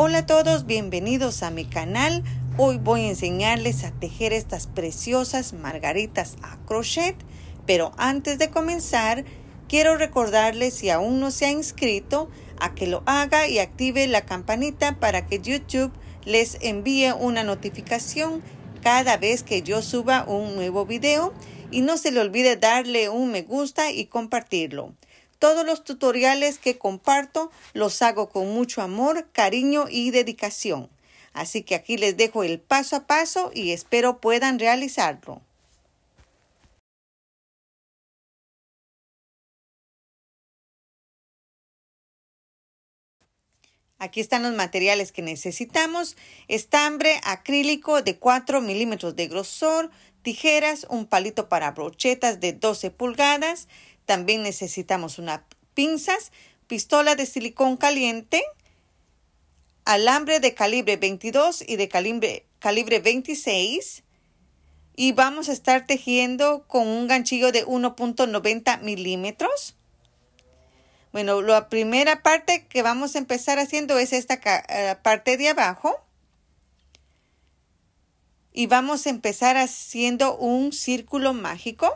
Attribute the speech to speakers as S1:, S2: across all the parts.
S1: Hola a todos, bienvenidos a mi canal. Hoy voy a enseñarles a tejer estas preciosas margaritas a crochet. Pero antes de comenzar, quiero recordarles si aún no se ha inscrito a que lo haga y active la campanita para que YouTube les envíe una notificación cada vez que yo suba un nuevo video y no se le olvide darle un me gusta y compartirlo. Todos los tutoriales que comparto los hago con mucho amor, cariño y dedicación. Así que aquí les dejo el paso a paso y espero puedan realizarlo. Aquí están los materiales que necesitamos. Estambre acrílico de 4 milímetros de grosor, tijeras, un palito para brochetas de 12 pulgadas, también necesitamos unas pinzas, pistola de silicón caliente, alambre de calibre 22 y de calibre, calibre 26 y vamos a estar tejiendo con un ganchillo de 1.90 milímetros. Bueno, la primera parte que vamos a empezar haciendo es esta eh, parte de abajo. Y vamos a empezar haciendo un círculo mágico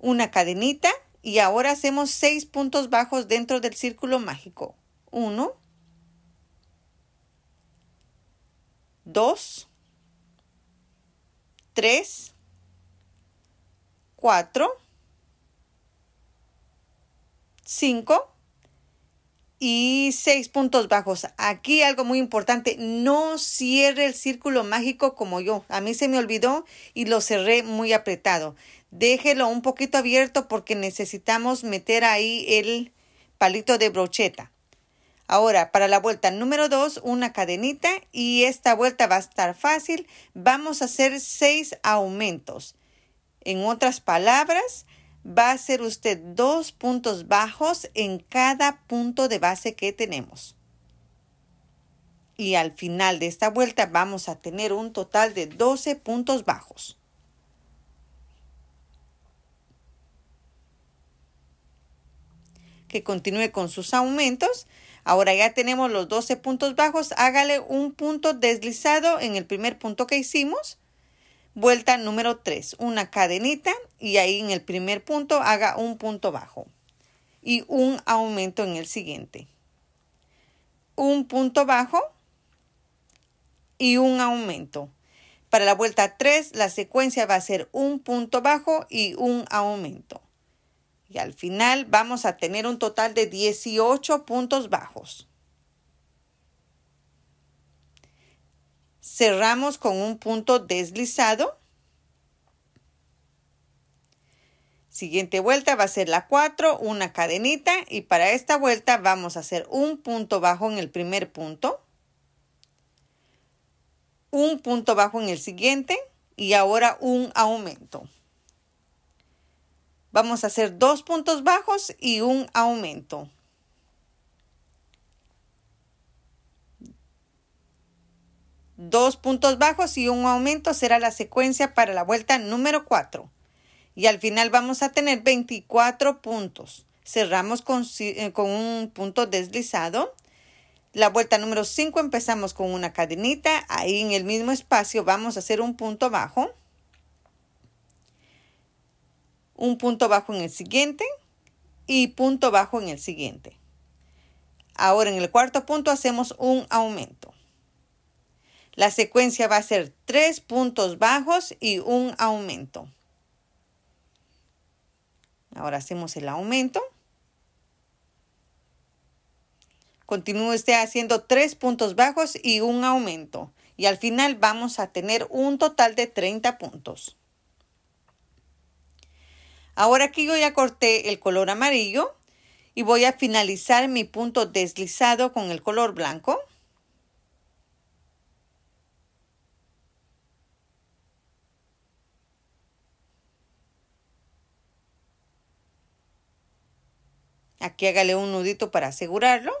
S1: una cadenita y ahora hacemos seis puntos bajos dentro del círculo mágico. 1, 2, 3, 4, 5 y seis puntos bajos. Aquí algo muy importante, no cierre el círculo mágico como yo. A mí se me olvidó y lo cerré muy apretado déjelo un poquito abierto porque necesitamos meter ahí el palito de brocheta. Ahora, para la vuelta número 2, una cadenita y esta vuelta va a estar fácil. Vamos a hacer 6 aumentos. En otras palabras, va a ser usted dos puntos bajos en cada punto de base que tenemos. Y al final de esta vuelta vamos a tener un total de 12 puntos bajos. que continúe con sus aumentos. Ahora ya tenemos los 12 puntos bajos, hágale un punto deslizado en el primer punto que hicimos. Vuelta número 3, una cadenita y ahí en el primer punto haga un punto bajo y un aumento en el siguiente. Un punto bajo y un aumento. Para la vuelta 3, la secuencia va a ser un punto bajo y un aumento. Y al final vamos a tener un total de 18 puntos bajos. Cerramos con un punto deslizado. Siguiente vuelta va a ser la 4, una cadenita y para esta vuelta vamos a hacer un punto bajo en el primer punto, un punto bajo en el siguiente y ahora un aumento. Vamos a hacer dos puntos bajos y un aumento. Dos puntos bajos y un aumento será la secuencia para la vuelta número 4. Y al final vamos a tener 24 puntos. Cerramos eh, con, un punto deslizado. La vuelta número 5 empezamos con una cadenita. Ahí en el mismo espacio vamos a hacer un punto bajo un punto bajo en el siguiente y punto bajo en el siguiente. Ahora en el cuarto punto hacemos un aumento. La secuencia va a ser tres puntos bajos y un aumento. Ahora hacemos el aumento. Continúe usted haciendo tres puntos bajos y un aumento. Y al final vamos a tener un total de 30 puntos. Ahora aquí yo ya corté el color amarillo y voy a finalizar mi punto deslizado con el color blanco. Aquí hágale un nudito para asegurarlo.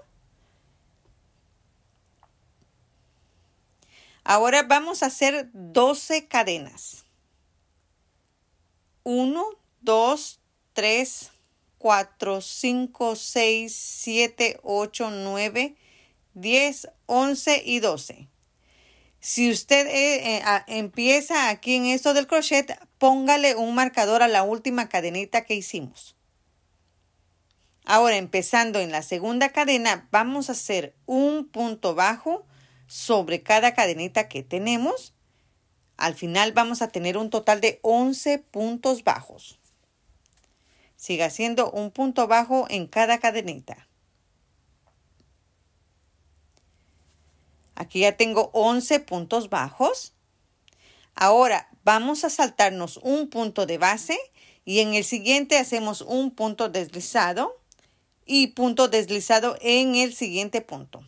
S1: Ahora vamos a hacer 12 cadenas. 1, 2, 3, 4, 5, 6, 7, 8, 9, 10, 11 y 12. Si usted eh, eh, empieza aquí en esto del crochet, póngale un marcador a la última cadenita que hicimos. Ahora, empezando en la segunda cadena, vamos a hacer un punto bajo sobre cada cadenita que tenemos. Al final vamos a tener un total de 11 puntos bajos siga haciendo un punto bajo en cada cadenita. Aquí ya tengo 11 puntos bajos. Ahora vamos a saltarnos un punto de base y en el siguiente hacemos un punto deslizado y punto deslizado en el siguiente punto.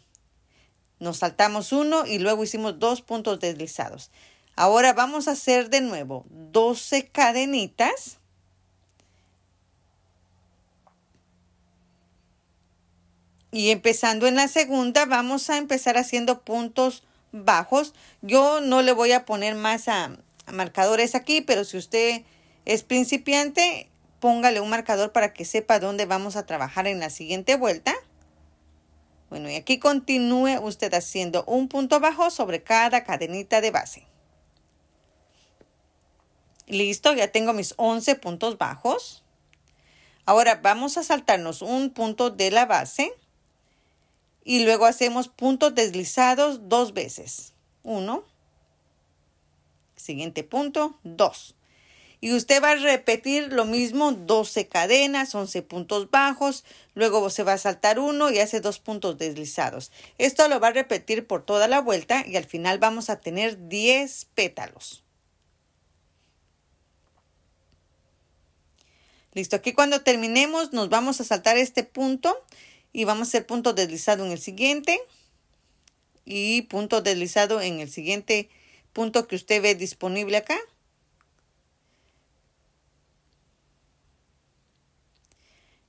S1: Nos saltamos uno y luego hicimos dos puntos deslizados. Ahora vamos a hacer de nuevo 12 cadenitas Y empezando en la segunda, vamos a empezar haciendo puntos bajos. Yo no le voy a poner más a, marcadores aquí, pero si usted es principiante, póngale un marcador para que sepa dónde vamos a trabajar en la siguiente vuelta. Bueno, y aquí continúe usted haciendo un punto bajo sobre cada cadenita de base. Listo, ya tengo mis 11 puntos bajos. Ahora vamos a saltarnos un punto de la base y luego hacemos puntos deslizados dos veces. Uno. Siguiente punto, dos. Y usted va a repetir lo mismo, 12 cadenas, 11 puntos bajos, luego se va a saltar uno y hace dos puntos deslizados. Esto lo va a repetir por toda la vuelta y al final vamos a tener 10 pétalos. Listo, aquí cuando terminemos nos vamos a saltar este punto y vamos a hacer punto deslizado en el siguiente y punto deslizado en el siguiente punto que usted ve disponible acá.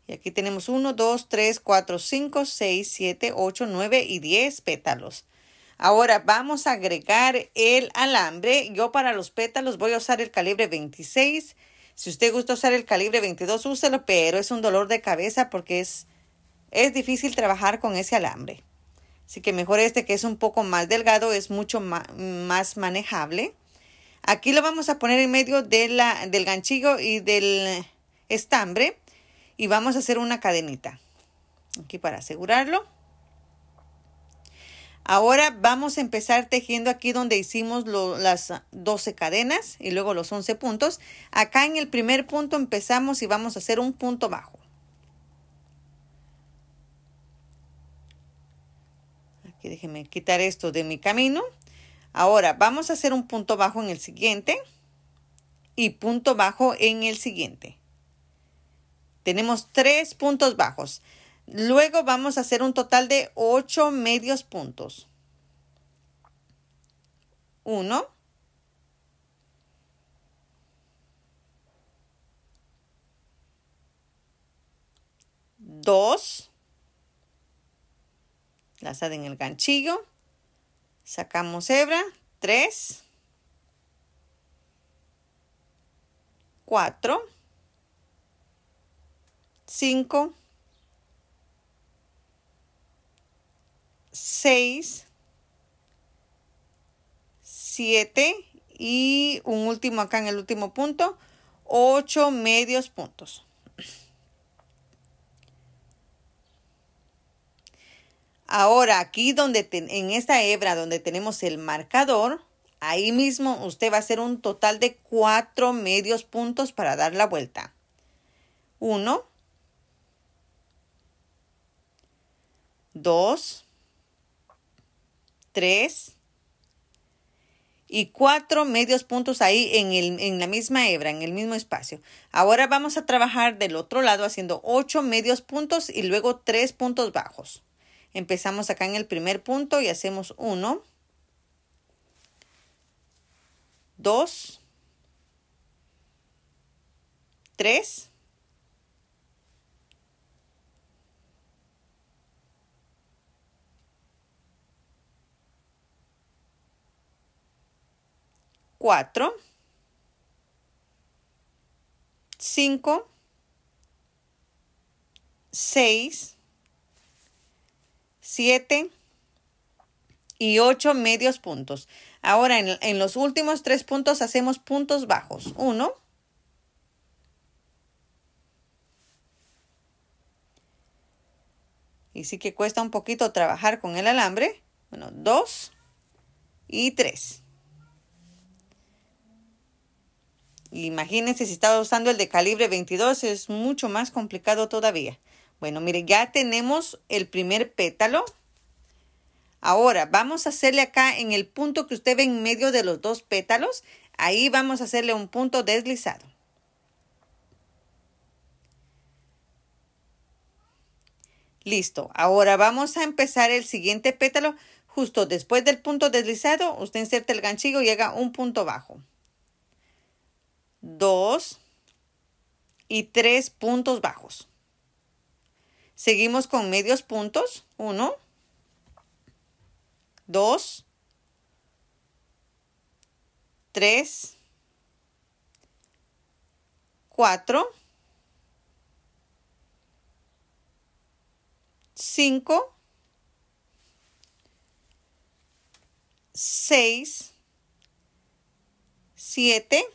S1: Y aquí tenemos 1, 2, 3, 4, 5, 6, 7, 8, 9 y 10 pétalos. Ahora vamos a agregar el alambre. Yo para los pétalos voy a usar el calibre 26. Si usted gusta usar el calibre 22, úselo, pero es un dolor de cabeza porque es es difícil trabajar con ese alambre. Así que mejor este que es un poco más delgado, es mucho más manejable. Aquí lo vamos a poner en medio del ganchillo y del estambre y vamos a hacer una cadenita. Aquí para asegurarlo. Ahora vamos a empezar tejiendo aquí donde hicimos las 12 cadenas y luego los 11 puntos. Acá en el primer punto empezamos y vamos a hacer un punto bajo. déjenme quitar esto de mi camino. Ahora vamos a hacer un punto bajo en el siguiente y punto bajo en el siguiente. Tenemos tres puntos bajos. Luego vamos a hacer un total de ocho medios puntos. Uno. Dos lazada en el ganchillo, sacamos hebra, 3, 4, 5, 6, 7 y un último acá en el último punto, 8 medios puntos. Ahora, aquí donde en esta hebra donde tenemos el marcador, ahí mismo usted va a hacer un total de cuatro medios puntos para dar la vuelta. Uno, dos, tres y cuatro medios puntos ahí en, en la misma hebra, en el mismo espacio. Ahora vamos a trabajar del otro lado haciendo ocho medios puntos y luego tres puntos bajos. Empezamos acá en el primer punto y hacemos 1, 2, 3, 4, 5, 6, 7 y 8 medios puntos. Ahora en, en los últimos tres puntos hacemos puntos bajos. 1, y sí que cuesta un poquito trabajar con el alambre. Bueno, 2 y 3. Imagínense si estaba usando el de calibre 22, es mucho más complicado todavía. Bueno, mire, ya tenemos el primer pétalo. Ahora, vamos a hacerle acá en el punto que usted ve en medio de los dos pétalos. Ahí vamos a hacerle un punto deslizado. Listo. Ahora vamos a empezar el siguiente pétalo. Justo después del punto deslizado, usted inserta el ganchillo y haga un punto bajo. Dos y tres puntos bajos. Seguimos con medios puntos. 1, 2, 3, 4, 5, 6, 7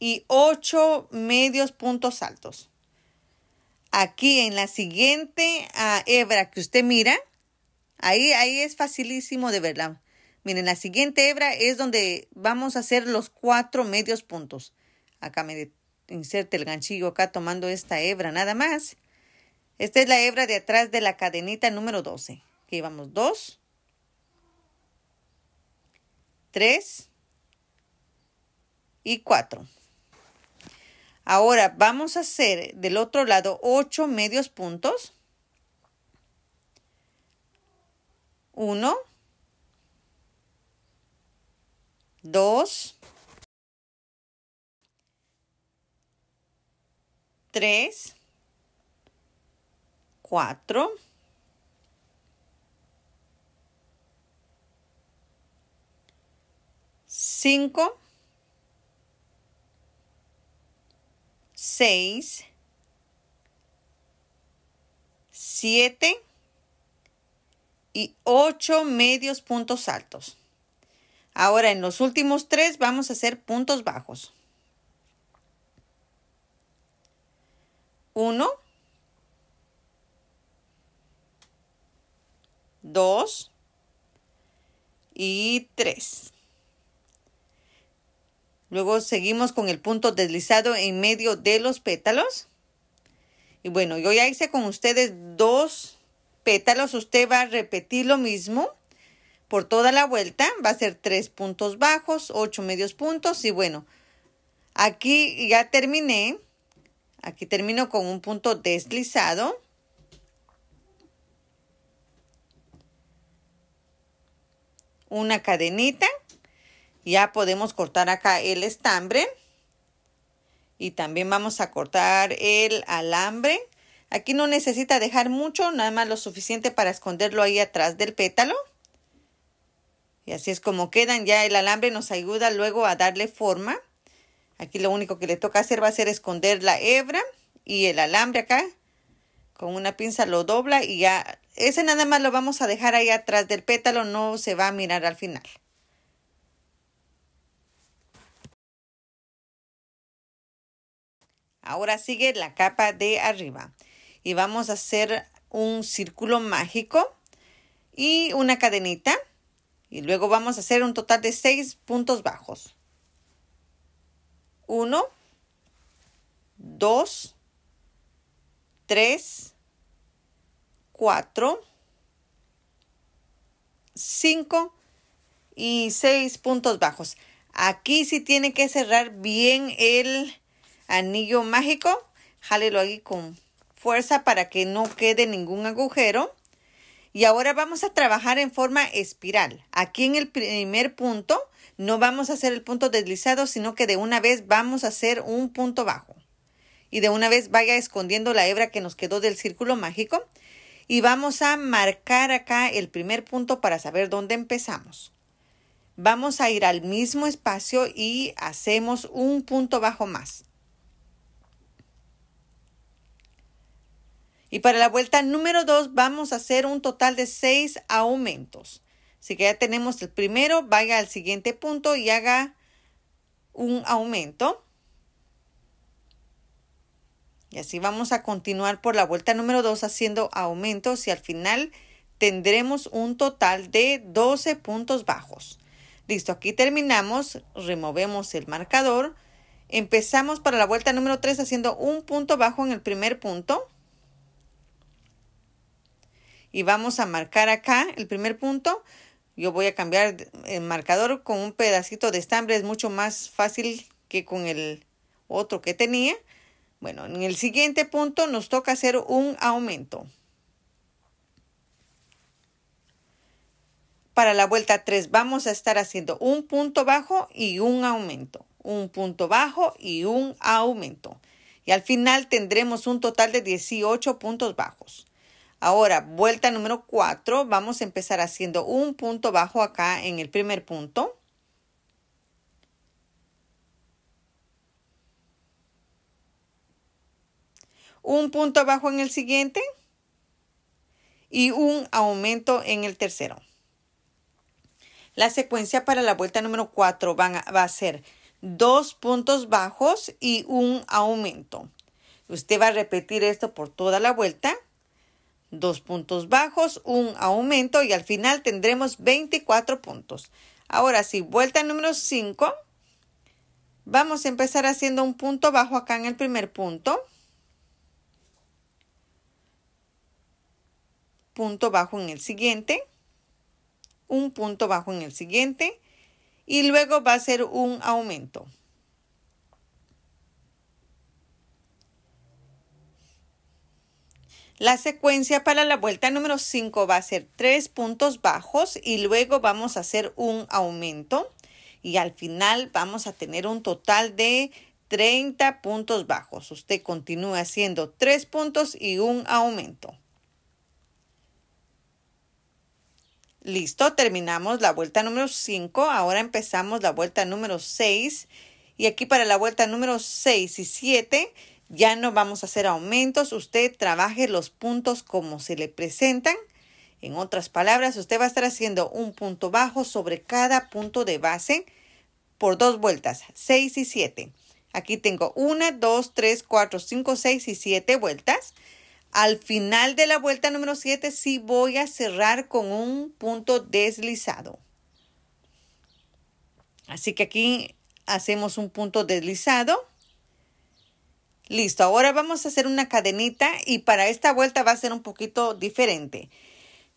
S1: y 8 medios puntos altos aquí en la siguiente ah, hebra que usted mira, ahí, ahí es facilísimo de verla. Miren, la siguiente hebra es donde vamos a hacer los cuatro medios puntos. Acá me inserte el ganchillo acá tomando esta hebra nada más. Esta es la hebra de atrás de la cadenita número 12. Aquí vamos dos, tres y cuatro. Ahora vamos a hacer del otro lado 8 medios puntos. 1, 2, 3, 4, 5, 6, 7 y 8 medios puntos altos. Ahora en los últimos tres vamos a hacer puntos bajos. 1, 2 y 3. Luego seguimos con el punto deslizado en medio de los pétalos. Y bueno, yo ya hice con ustedes dos pétalos. Usted va a repetir lo mismo por toda la vuelta. Va a ser tres puntos bajos, ocho medios puntos. Y bueno, aquí ya terminé. Aquí termino con un punto deslizado. Una cadenita ya podemos cortar acá el estambre. Y también vamos a cortar el alambre. Aquí no necesita dejar mucho, nada más lo suficiente para esconderlo ahí atrás del pétalo. Y así es como quedan. Ya el alambre nos ayuda luego a darle forma. Aquí lo único que le toca hacer va a ser esconder la hebra y el alambre acá. Con una pinza lo dobla y ya. Ese nada más lo vamos a dejar ahí atrás del pétalo, no se va a mirar al final. Ahora sigue la capa de arriba y vamos a hacer un círculo mágico y una cadenita y luego vamos a hacer un total de seis puntos bajos. uno dos tres cuatro cinco y seis puntos bajos. Aquí sí tiene que cerrar bien el anillo mágico, jálelo ahí con fuerza para que no quede ningún agujero. Y ahora vamos a trabajar en forma espiral. Aquí en el primer punto no vamos a hacer el punto deslizado, sino que de una vez vamos a hacer un punto bajo. Y de una vez vaya escondiendo la hebra que nos quedó del círculo mágico. Y vamos a marcar acá el primer punto para saber dónde empezamos. Vamos a ir al mismo espacio y hacemos un punto bajo más. Y para la vuelta número 2 vamos a hacer un total de 6 aumentos. Así que ya tenemos el primero, vaya al siguiente punto y haga un aumento. Y así vamos a continuar por la vuelta número 2 haciendo aumentos y al final tendremos un total de 12 puntos bajos. Listo, aquí terminamos, removemos el marcador. Empezamos para la vuelta número 3 haciendo un punto bajo en el primer punto y vamos a marcar acá el primer punto. Yo voy a cambiar el marcador con un pedacito de estambre, es mucho más fácil que con el otro que tenía. Bueno, en el siguiente punto nos toca hacer un aumento. Para la vuelta 3 vamos a estar haciendo un punto bajo y un aumento. Un punto bajo y un aumento. Y al final tendremos un total de 18 puntos bajos. Ahora, vuelta número 4, vamos a empezar haciendo un punto bajo acá en el primer punto. Un punto bajo en el siguiente y un aumento en el tercero. La secuencia para la vuelta número 4 va a ser dos puntos bajos y un aumento. Usted va a repetir esto por toda la vuelta dos puntos bajos, un aumento y al final tendremos 24 puntos. Ahora sí, vuelta número 5. Vamos a empezar haciendo un punto bajo acá en el primer punto. Punto bajo en el siguiente. Un punto bajo en el siguiente. Y luego va a ser un aumento. La secuencia para la vuelta número 5 va a ser tres puntos bajos y luego vamos a hacer un aumento y al final vamos a tener un total de 30 puntos bajos. Usted continúa haciendo tres puntos y un aumento. Listo, terminamos la vuelta número 5. Ahora empezamos la vuelta número 6. Y aquí para la vuelta número 6 y 7 ya no vamos a hacer aumentos, usted trabaje los puntos como se le presentan. En otras palabras, usted va a estar haciendo un punto bajo sobre cada punto de base por dos vueltas, 6 y 7. Aquí tengo una, dos, tres, cuatro, 5, 6 y siete vueltas. Al final de la vuelta número 7 sí voy a cerrar con un punto deslizado. Así que aquí hacemos un punto deslizado Listo, ahora vamos a hacer una cadenita y para esta vuelta va a ser un poquito diferente.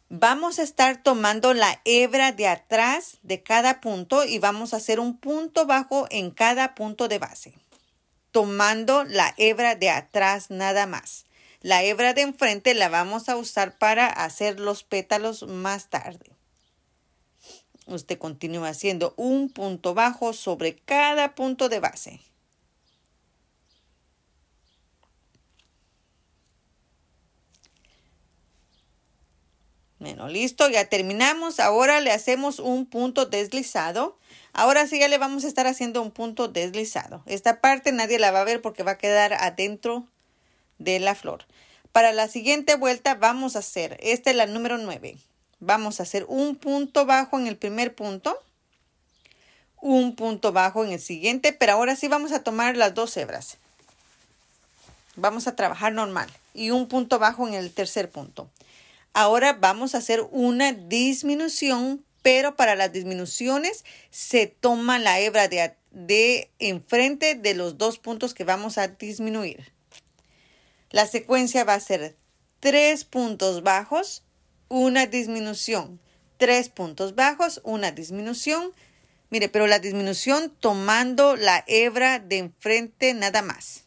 S1: Vamos a estar tomando la hebra de atrás de cada punto y vamos a hacer un punto bajo en cada punto de base. Tomando la hebra de atrás nada más. La hebra de enfrente la vamos a usar para hacer los pétalos más tarde. Usted continúa haciendo un punto bajo sobre cada punto de base. listo, ya terminamos. Ahora le hacemos un punto deslizado. Ahora sí ya le vamos a estar haciendo un punto deslizado. Esta parte nadie la va a ver porque va a quedar adentro de la flor. Para la siguiente vuelta vamos a hacer, esta es la número 9. Vamos a hacer un punto bajo en el primer punto. Un punto bajo en el siguiente, pero ahora sí vamos a tomar las dos hebras. Vamos a trabajar normal y un punto bajo en el tercer punto Ahora vamos a hacer una disminución, pero para las disminuciones se toma la hebra de, de enfrente de los dos puntos que vamos a disminuir. La secuencia va a ser tres puntos bajos, una disminución, tres puntos bajos, una disminución. Mire, pero la disminución tomando la hebra de enfrente nada más.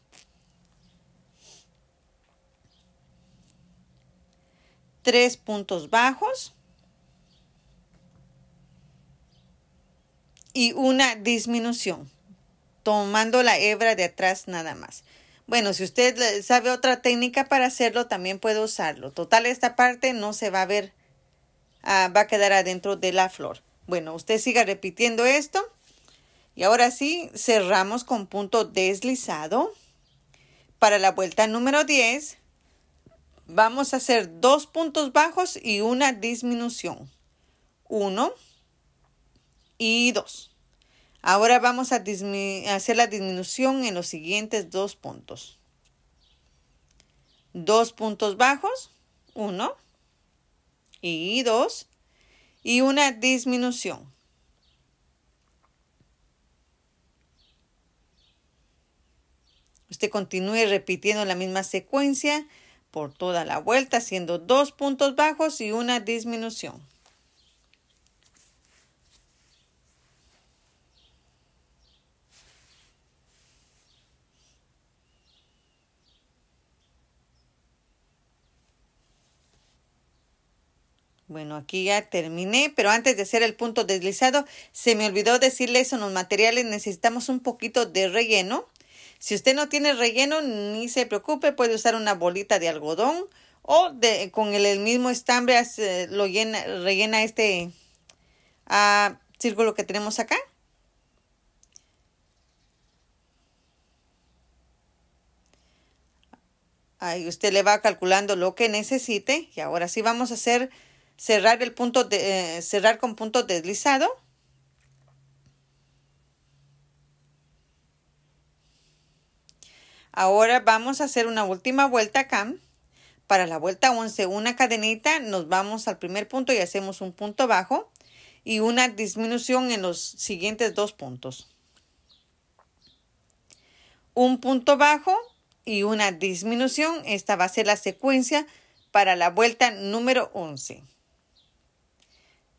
S1: tres puntos bajos y una disminución, tomando la hebra de atrás nada más. Bueno, si usted sabe otra técnica para hacerlo, también puede usarlo. Total, esta parte no se va a ver, ah, va a quedar adentro de la flor. Bueno, usted siga repitiendo esto. Y ahora sí, cerramos con punto deslizado. Para la vuelta número 10, vamos a hacer dos puntos bajos y una disminución. Uno y dos. Ahora vamos a hacer la disminución en los siguientes dos puntos. Dos puntos bajos, uno y dos y una disminución. Usted continúe repitiendo la misma secuencia por toda la vuelta, haciendo dos puntos bajos y una disminución. Bueno, aquí ya terminé, pero antes de hacer el punto deslizado, se me olvidó decirles en los materiales necesitamos un poquito de relleno si usted no tiene relleno, ni se preocupe, puede usar una bolita de algodón o de, con el, mismo estambre lo llena, rellena este ah, círculo que tenemos acá. Ahí usted le va calculando lo que necesite. Y ahora sí vamos a hacer cerrar el punto eh, cerrar con punto deslizado. Ahora vamos a hacer una última vuelta acá. Para la vuelta 11, una cadenita, nos vamos al primer punto y hacemos un punto bajo y una disminución en los siguientes dos puntos. Un punto bajo y una disminución. Esta va a ser la secuencia para la vuelta número 11.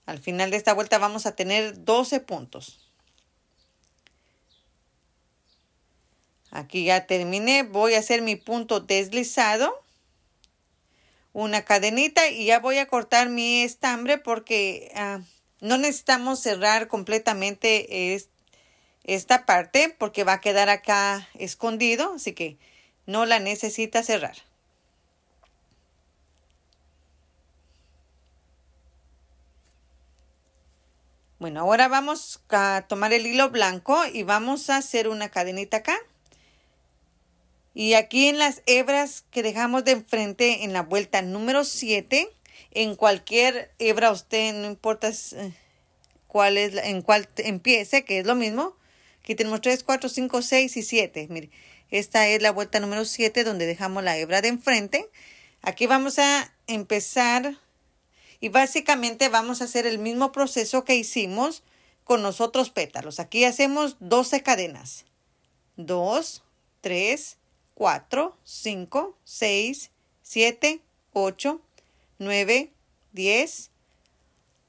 S1: Al final de esta vuelta vamos a tener 12 puntos. Aquí ya terminé. Voy a hacer mi punto deslizado. Una cadenita y ya voy a cortar mi estambre porque ah, no necesitamos cerrar completamente esta parte porque va a quedar acá escondido. Así que no la necesita cerrar. Bueno, ahora vamos a tomar el hilo blanco y vamos a hacer una cadenita acá. Y aquí en las hebras que dejamos de enfrente en la vuelta número 7, en cualquier hebra usted, no importa eh, cuál es, en cuál empiece, que es lo mismo. Aquí tenemos 3, 4, 5, 6 y 7. Mire, esta es la vuelta número 7 donde dejamos la hebra de enfrente. Aquí vamos a empezar y básicamente vamos a hacer el mismo proceso que hicimos con los otros pétalos. Aquí hacemos 12 cadenas. 2, 3, 4, 5, 6, 7, 8, 9, 10,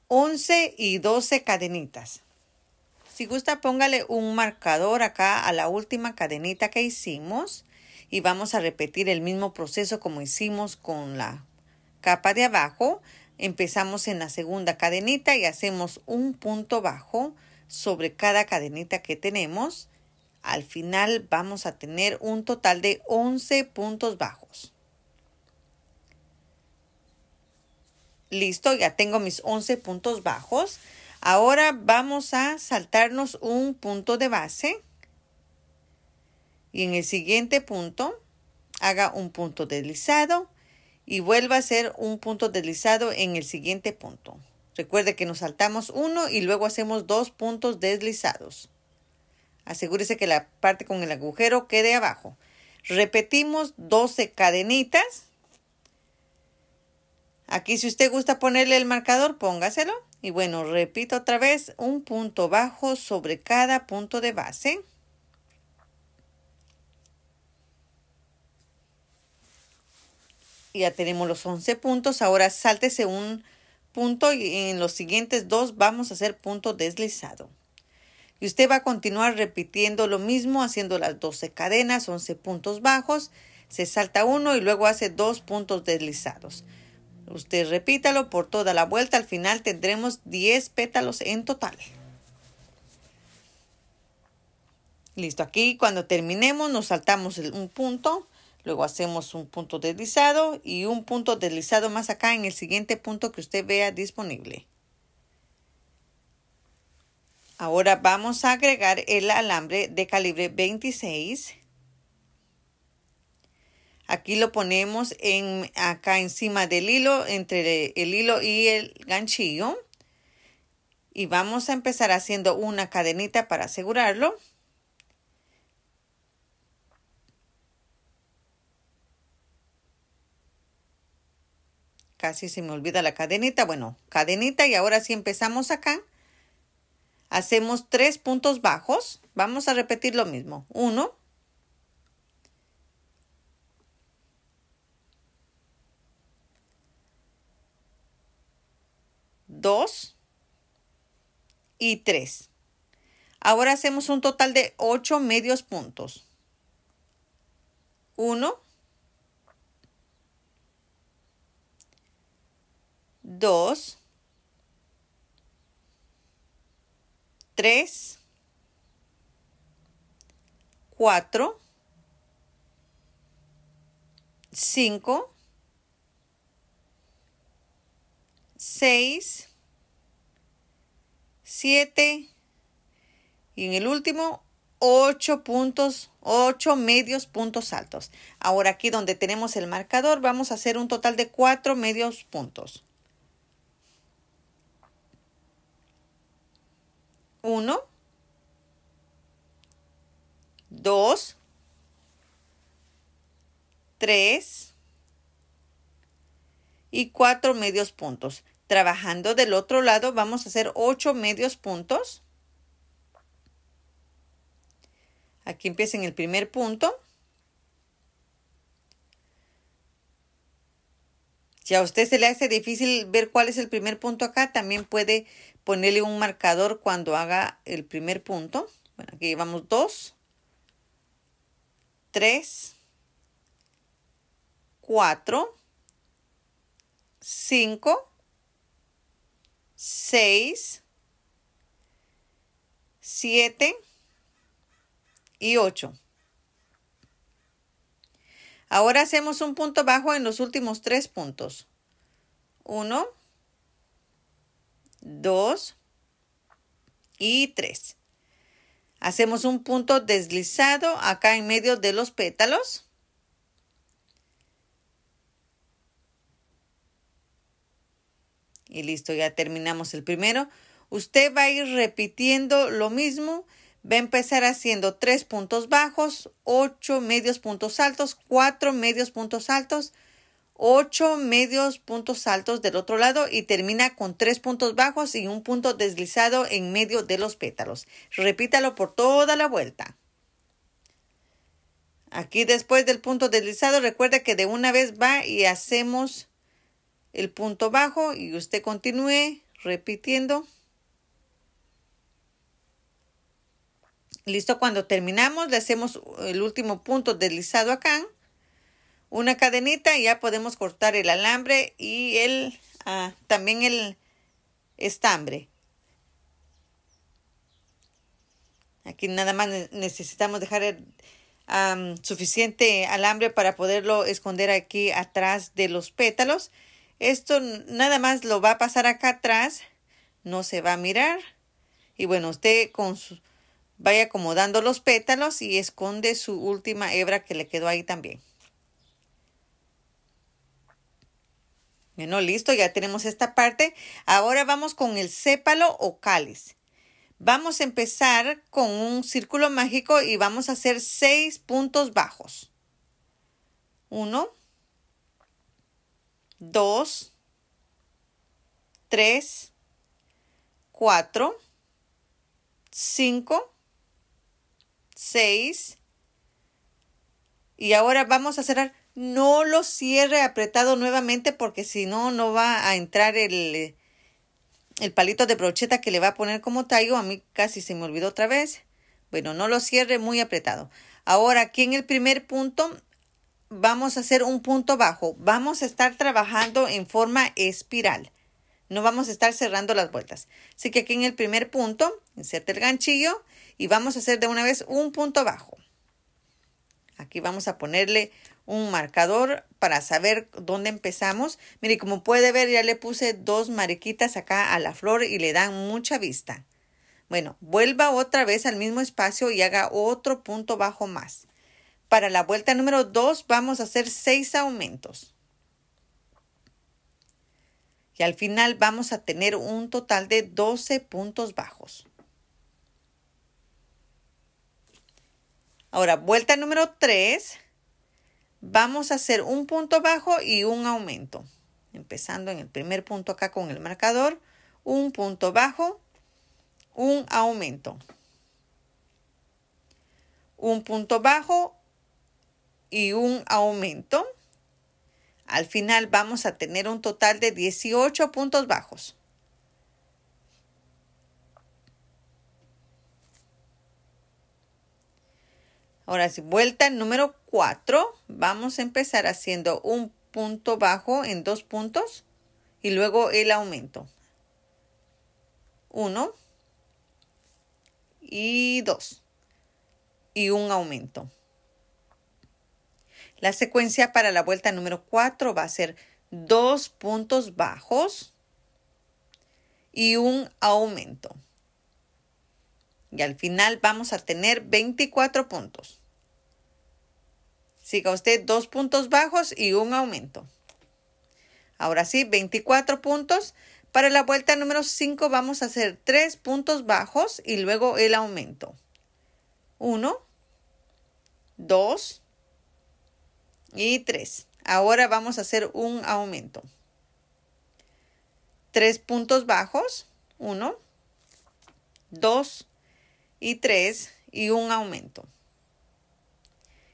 S1: 11 y 12 cadenitas. Si gusta, póngale un marcador acá a la última cadenita que hicimos y vamos a repetir el mismo proceso como hicimos con la capa de abajo. Empezamos en la segunda cadenita y hacemos un punto bajo sobre cada cadenita que tenemos al final vamos a tener un total de 11 puntos bajos. Listo, ya tengo mis 11 puntos bajos. Ahora vamos a saltarnos un punto de base. Y en el siguiente punto, haga un punto deslizado y vuelva a hacer un punto deslizado en el siguiente punto. Recuerde que nos saltamos uno y luego hacemos dos puntos deslizados. Asegúrese que la parte con el agujero quede abajo. Repetimos 12 cadenitas. Aquí si usted gusta ponerle el marcador, póngaselo. Y bueno, repito otra vez, un punto bajo sobre cada punto de base. Ya tenemos los 11 puntos. Ahora sáltese un punto y en los siguientes dos vamos a hacer punto deslizado. Y usted va a continuar repitiendo lo mismo, haciendo las 12 cadenas, 11 puntos bajos, se salta uno y luego hace dos puntos deslizados. Usted repítalo por toda la vuelta, al final tendremos 10 pétalos en total. Listo, aquí cuando terminemos nos saltamos un punto, luego hacemos un punto deslizado y un punto deslizado más acá en el siguiente punto que usted vea disponible. Ahora vamos a agregar el alambre de calibre 26. Aquí lo ponemos en, acá encima del hilo, entre el hilo y el ganchillo. Y vamos a empezar haciendo una cadenita para asegurarlo. Casi se me olvida la cadenita. Bueno, cadenita y ahora sí empezamos acá hacemos tres puntos bajos. Vamos a repetir lo mismo. Uno. Dos. Y tres. Ahora hacemos un total de ocho medios puntos. Uno. Dos. 3, 4, 5, 6, 7 y en el último 8 puntos, 8 medios puntos altos. Ahora aquí donde tenemos el marcador vamos a hacer un total de 4 medios puntos. 1, 2, 3 y 4 medios puntos. Trabajando del otro lado vamos a hacer 8 medios puntos. Aquí empieza en el primer punto. Si a usted se le hace difícil ver cuál es el primer punto acá, también puede ponerle un marcador cuando haga el primer punto. Bueno, aquí vamos 2, 3, 4, 5, 6, 7 y 8. Ahora hacemos un punto bajo en los últimos tres puntos. 1, 2 y 3. Hacemos un punto deslizado acá en medio de los pétalos. Y listo, ya terminamos el primero. Usted va a ir repitiendo lo mismo. Va a empezar haciendo tres puntos bajos, ocho medios puntos altos, cuatro medios puntos altos, ocho medios puntos altos del otro lado y termina con tres puntos bajos y un punto deslizado en medio de los pétalos. Repítalo por toda la vuelta. Aquí después del punto deslizado, recuerda que de una vez va y hacemos el punto bajo y usted continúe repitiendo. Listo, cuando terminamos le hacemos el último punto deslizado acá una cadenita y ya podemos cortar el alambre y el ah, también el estambre. Aquí nada más necesitamos dejar suficiente alambre para poderlo esconder aquí atrás de los pétalos. Esto nada más lo va a pasar acá atrás, no se va a mirar. Y bueno, usted con vaya acomodando los pétalos y esconde su última hebra que le quedó ahí también. Bueno, listo, ya tenemos esta parte. Ahora vamos con el sépalo o cáliz. Vamos a empezar con un círculo mágico y vamos a hacer seis puntos bajos. Uno, dos, tres, cuatro, cinco, seis. Y ahora vamos a cerrar no lo cierre apretado nuevamente porque si no, no va a entrar el, eh, el palito de brocheta que le va a poner como tallo. A mí casi se me olvidó otra vez. Bueno, no lo cierre muy apretado. Ahora, aquí en el primer punto vamos a hacer un punto bajo. Vamos a estar trabajando en forma espiral. No vamos a estar cerrando las vueltas. Así que aquí en el primer punto, inserte el ganchillo y vamos a hacer de una vez un punto bajo. Aquí vamos a ponerle un marcador para saber dónde empezamos. Mire, como puede ver, ya le puse dos mariquitas acá a la flor y le dan mucha vista. Bueno, vuelva otra vez al mismo espacio y haga otro punto bajo más. Para la vuelta número 2 vamos a hacer 6 aumentos. Y al final vamos a tener un total de 12 puntos bajos. Ahora, vuelta número 3 vamos a hacer un punto bajo y un aumento. Empezando en el primer punto acá con el marcador, un punto bajo, un aumento. Un punto bajo y un aumento. Al final vamos a tener un total de 18 puntos bajos. Ahora si vuelta número 4. Vamos a empezar haciendo un punto bajo en dos puntos y luego el aumento. 1 y 2 y un aumento. La secuencia para la vuelta número 4 va a ser dos puntos bajos y un aumento y al final vamos a tener 24 puntos. Siga usted dos puntos bajos y un aumento. Ahora sí, 24 puntos. Para la vuelta número 5 vamos a hacer tres puntos bajos y luego el aumento. 1, 2 y 3. Ahora vamos a hacer un aumento. tres puntos bajos. 1, 2 y 3 y un aumento.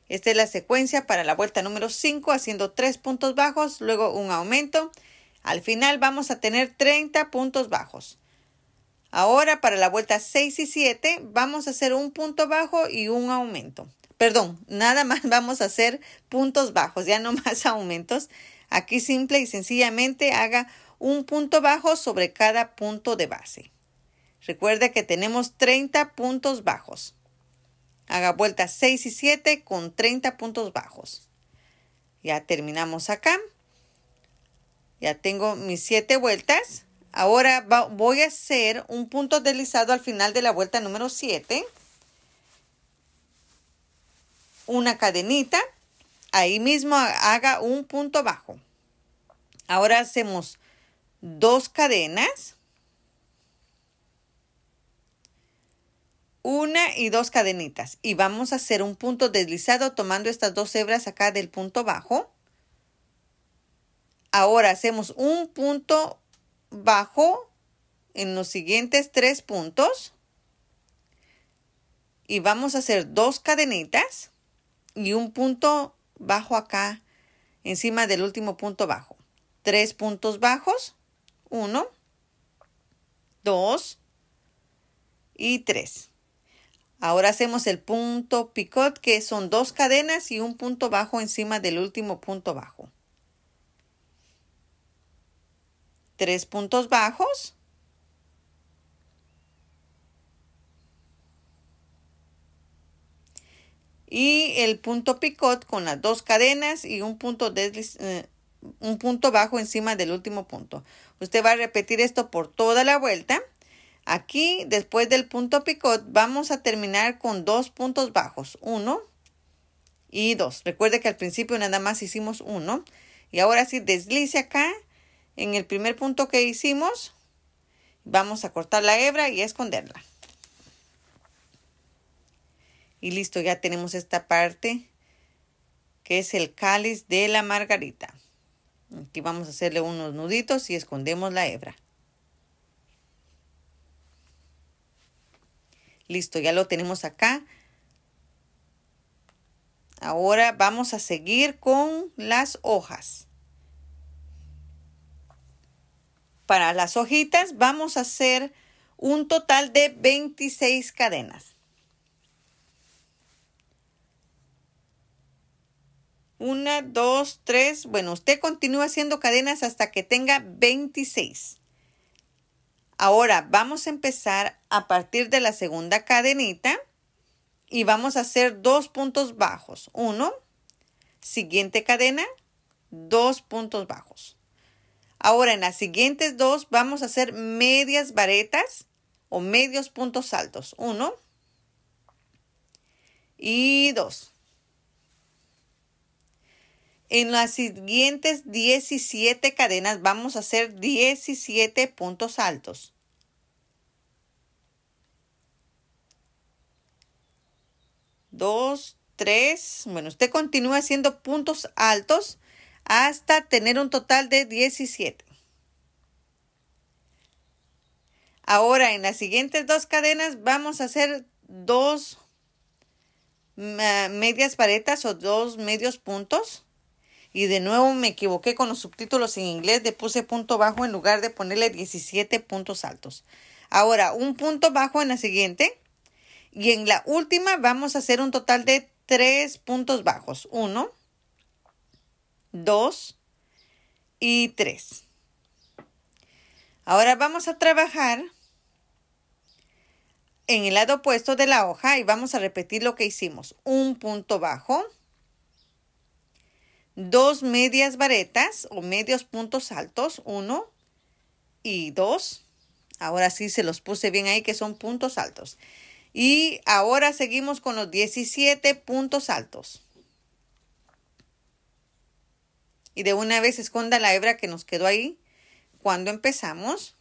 S1: Esta es la secuencia para la vuelta número 5 haciendo tres puntos bajos, luego un aumento. Al final vamos a tener 30 puntos bajos. Ahora para la vuelta 6 y 7 vamos a hacer un punto bajo y un aumento. Perdón, nada más vamos a hacer puntos bajos, ya no más aumentos. Aquí simple y sencillamente haga un punto bajo sobre cada punto de base. Recuerda que tenemos 30 puntos bajos. Haga vueltas 6 y 7 con 30 puntos bajos. Ya terminamos acá. Ya tengo mis 7 vueltas. Ahora voy a hacer un punto deslizado al final de la vuelta número 7. Una cadenita. Ahí mismo haga un punto bajo. Ahora hacemos dos cadenas una y dos cadenitas y vamos a hacer un punto deslizado tomando estas dos hebras acá del punto bajo. Ahora hacemos un punto bajo en los siguientes tres puntos y vamos a hacer dos cadenitas y un punto bajo acá encima del último punto bajo. Tres puntos bajos, uno, dos y tres. Ahora hacemos el punto picot, que son dos cadenas y un punto bajo encima del último punto bajo. Tres puntos bajos. Y el punto picot con las dos cadenas y un punto, eh, un punto bajo encima del último punto. Usted va a repetir esto por toda la vuelta. Aquí, después del punto picot, vamos a terminar con dos puntos bajos, uno y dos. Recuerde que al principio nada más hicimos uno. Y ahora sí, deslice acá en el primer punto que hicimos. Vamos a cortar la hebra y a esconderla. Y listo, ya tenemos esta parte que es el cáliz de la margarita. Aquí vamos a hacerle unos nuditos y escondemos la hebra. Listo, ya lo tenemos acá. Ahora vamos a seguir con las hojas. Para las hojitas vamos a hacer un total de 26 cadenas. Una, dos, tres. Bueno, usted continúa haciendo cadenas hasta que tenga 26. Ahora vamos a empezar a partir de la segunda cadenita y vamos a hacer dos puntos bajos. Uno, siguiente cadena, dos puntos bajos. Ahora en las siguientes dos vamos a hacer medias varetas o medios puntos altos. Uno y dos. En las siguientes 17 cadenas vamos a hacer 17 puntos altos. Dos, tres, bueno, usted continúa haciendo puntos altos hasta tener un total de 17. Ahora en las siguientes dos cadenas vamos a hacer dos mm, ah, medias paretas o dos medios puntos y de nuevo me equivoqué con los subtítulos en inglés, le puse punto bajo en lugar de ponerle 17 puntos altos. Ahora, un punto bajo en la siguiente y en la última vamos a hacer un total de tres puntos bajos. 1, 2 y 3. Ahora vamos a trabajar en el lado opuesto de la hoja y vamos a repetir lo que hicimos. Un punto bajo dos medias varetas o medios puntos altos, uno y dos. Ahora sí se los puse bien ahí que son puntos altos. Y ahora seguimos con los 17 puntos altos. Y de una vez esconda la hebra que nos quedó ahí cuando empezamos.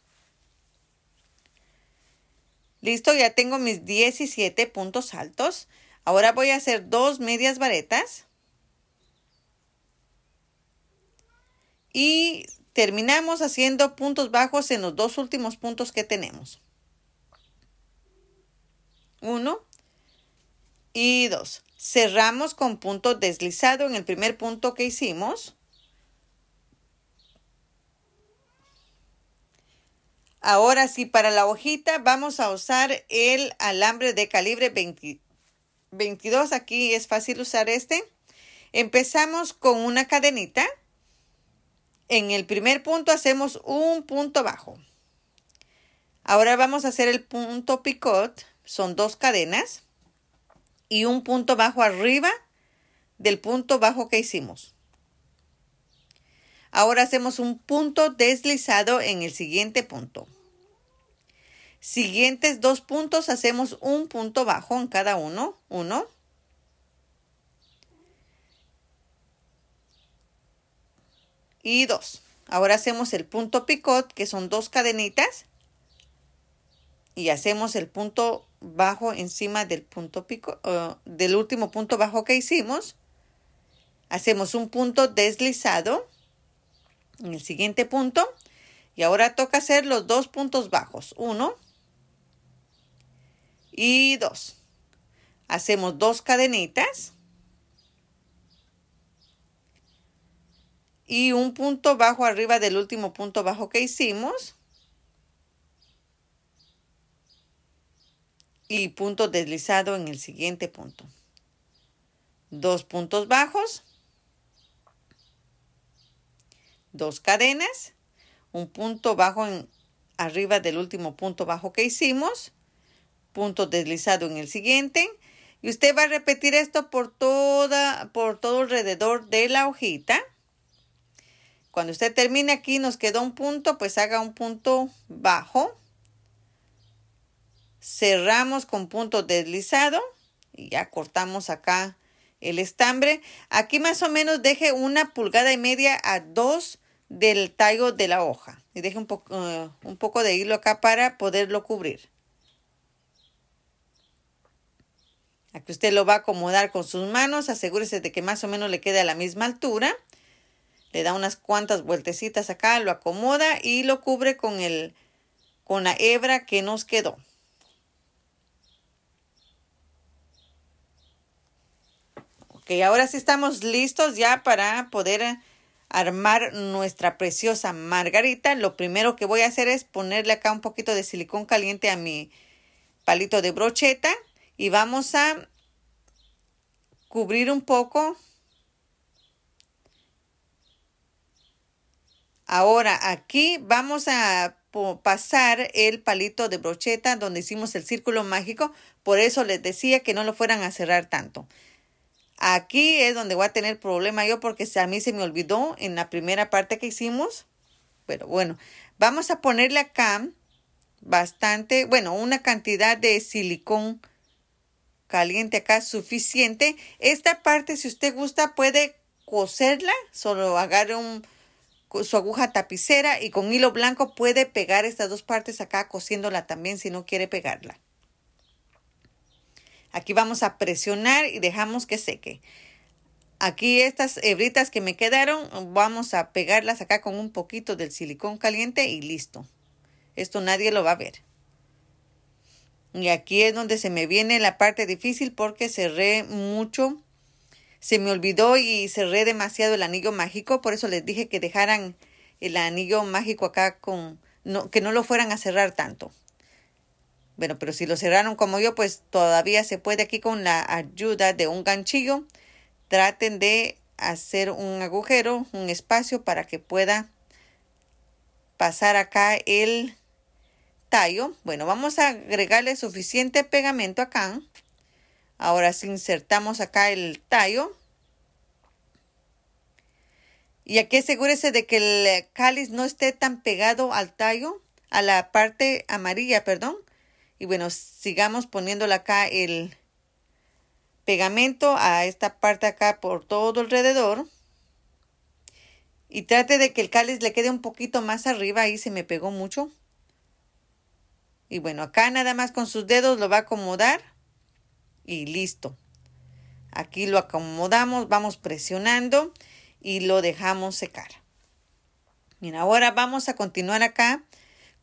S1: Listo, ya tengo mis 17 puntos altos. Ahora voy a hacer dos medias varetas. y terminamos haciendo puntos bajos en los dos últimos puntos que tenemos. 1 y 2. Cerramos con punto deslizado en el primer punto que hicimos. Ahora sí, para la hojita vamos a usar el alambre de calibre 22. Aquí es fácil usar este. Empezamos con una cadenita. En el primer punto hacemos un punto bajo. Ahora vamos a hacer el punto picot. Son dos cadenas y un punto bajo arriba del punto bajo que hicimos. Ahora hacemos un punto deslizado en el siguiente punto. Siguientes dos puntos hacemos un punto bajo en cada uno. Uno y dos Ahora hacemos el punto picot, que son dos cadenitas, y hacemos el punto bajo encima del punto pico, eh, del último punto bajo que hicimos. Hacemos un punto deslizado en el siguiente punto. Y ahora toca hacer los dos puntos bajos. Uno y dos. Hacemos dos cadenitas. y un punto bajo arriba del último punto bajo que hicimos. Y punto deslizado en el siguiente punto. Dos puntos bajos. Dos cadenas. Un punto bajo en, arriba del último punto bajo que hicimos. Punto deslizado en el siguiente. Y usted va a repetir esto por, toda, por todo alrededor de la hojita. Cuando usted termine aquí, nos quedó un punto, pues haga un punto bajo. Cerramos con punto deslizado y ya cortamos acá el estambre. Aquí más o menos deje una pulgada y media a dos del tallo de la hoja. Y deje un, eh, un poco de hilo acá para poderlo cubrir. Aquí usted lo va a acomodar con sus manos. Asegúrese de que más o menos le quede a la misma altura le da unas cuantas vueltecitas acá, lo acomoda y lo cubre con, el, con la hebra que nos quedó. Ok, ahora sí estamos listos ya para poder eh, armar nuestra preciosa margarita. Lo primero que voy a hacer es ponerle acá un poquito de silicón caliente a mi palito de brocheta y vamos a cubrir un poco Ahora aquí vamos a pasar el palito de brocheta donde hicimos el círculo mágico. Por eso les decía que no lo fueran a cerrar tanto. Aquí es donde voy a tener problema yo porque a mí se me olvidó en la primera parte que hicimos. Pero bueno, vamos a ponerle acá bastante, bueno, una cantidad de silicón caliente acá suficiente. Esta parte, si usted gusta, puede coserla. Solo agarre un su aguja tapicera y con hilo blanco puede pegar estas dos partes acá cosiéndola también si no quiere pegarla. Aquí vamos a presionar y dejamos que seque. Aquí estas hebritas que me quedaron vamos a pegarlas acá con un poquito del silicón caliente y listo. Esto nadie lo va a ver. Y aquí es donde se me viene la parte difícil porque cerré mucho se me olvidó y cerré demasiado el anillo mágico, por eso les dije que dejaran el anillo mágico acá con, no, que no lo fueran a cerrar tanto. Bueno, pero si lo cerraron como yo, pues todavía se puede aquí con la ayuda de un ganchillo. Traten de hacer un agujero, un espacio para que pueda pasar acá el tallo. Bueno, vamos a agregarle suficiente pegamento acá. Ahora si insertamos acá el tallo. Y aquí asegúrese de que el cáliz no esté tan pegado al tallo, a la parte amarilla, perdón. Y bueno, sigamos poniéndole acá el pegamento a esta parte acá por todo alrededor. Y trate de que el cáliz le quede un poquito más arriba, ahí se me pegó mucho. Y bueno, acá nada más con sus dedos lo va a acomodar y listo. Aquí lo acomodamos, vamos presionando y lo dejamos secar. Bien, ahora vamos a continuar acá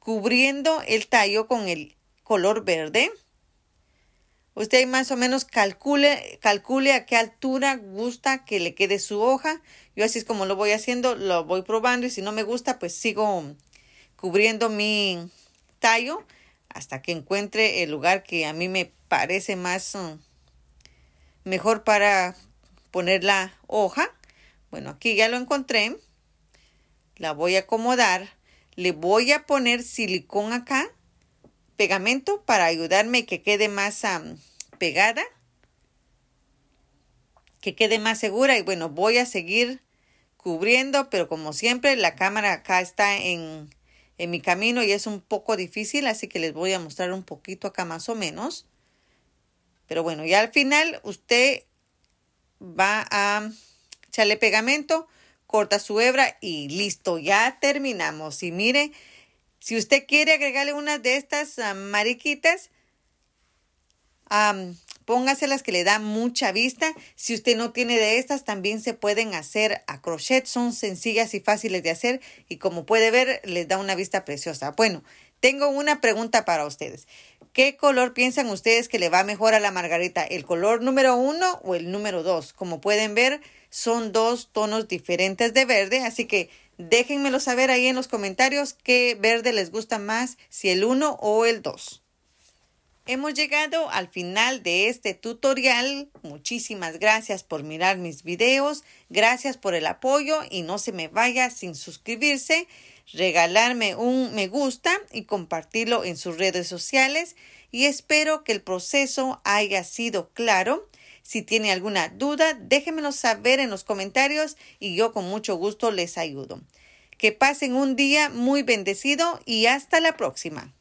S1: cubriendo el tallo con el color verde. Usted más o menos calcule, calcule a qué altura gusta que le quede su hoja. Yo así es como lo voy haciendo, lo voy probando y si no me gusta, pues sigo cubriendo mi tallo hasta que encuentre el lugar que a mí me parece más mm, mejor para poner la hoja. Bueno, aquí ya lo encontré. La voy a acomodar. Le voy a poner silicón acá, pegamento para ayudarme que quede más pegada, que quede más segura. Y bueno, voy a seguir cubriendo, pero como siempre la cámara acá está en, en mi camino y es un poco difícil, así que les voy a mostrar un poquito acá más o menos. Pero bueno, ya al final usted va a echarle pegamento, corta su hebra y listo, ya terminamos. Y mire, si usted quiere agregarle una de estas ah, mariquitas, póngase las que le da mucha vista. Si usted no tiene de estas, también se pueden hacer a crochet. Son sencillas y fáciles de hacer y como puede ver, les da una vista preciosa. Bueno, tengo una pregunta para ustedes. ¿Qué color piensan ustedes que le va mejor a la margarita? ¿El color número uno o el número dos? Como pueden ver, son dos tonos diferentes de verde, así que déjenmelo saber ahí en los comentarios qué verde les gusta más, si el uno o el dos. Hemos llegado al final de este tutorial. Muchísimas gracias por mirar mis videos. Gracias por el apoyo y no se me vaya sin suscribirse regalarme un me gusta y compartirlo en sus redes sociales y espero que el proceso haya sido claro. Si tiene alguna duda, déjenmelo saber en los comentarios y yo con mucho gusto les ayudo. Que pasen un día muy bendecido y hasta la próxima.